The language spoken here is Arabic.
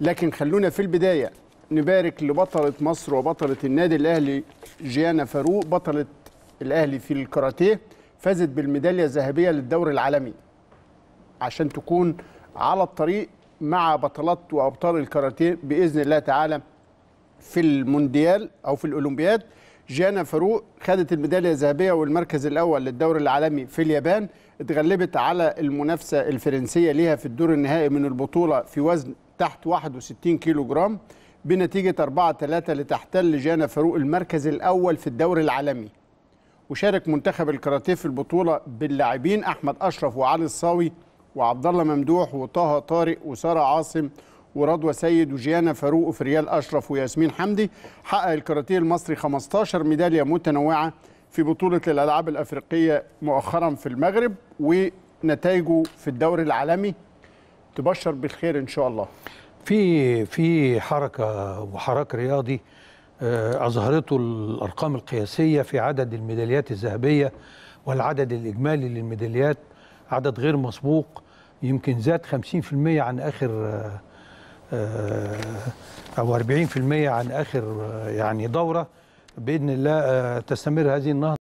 لكن خلونا في البدايه نبارك لبطله مصر وبطله النادي الاهلي جيانا فاروق بطله الاهلي في الكاراتيه فازت بالميداليه الذهبيه للدوري العالمي عشان تكون على الطريق مع بطلات وابطال الكاراتيه باذن الله تعالى في المونديال او في الاولمبياد جيانا فاروق خدت الميداليه الذهبيه والمركز الاول للدوري العالمي في اليابان اتغلبت على المنافسه الفرنسيه ليها في الدور النهائي من البطوله في وزن تحت 61 كيلو جرام بنتيجة 4-3 لتحتل جانا فاروق المركز الأول في الدوري العالمي وشارك منتخب الكاراتيه في البطولة باللاعبين أحمد أشرف وعلي الصاوي وعبد الله ممدوح وطه طارق وسارة عاصم ورضوى سيد وجيانا فاروق وفريال أشرف وياسمين حمدي حقق الكاراتيه المصري 15 ميدالية متنوعة في بطولة الألعاب الأفريقية مؤخرا في المغرب ونتائجه في الدوري العالمي تبشر بالخير ان شاء الله في في حركه وحراك رياضي آه، اظهرته الارقام القياسيه في عدد الميداليات الذهبيه والعدد الاجمالي للميداليات عدد غير مسبوق يمكن زاد 50% عن اخر آه، آه، او 40% عن اخر يعني دوره باذن الله تستمر هذه النهضه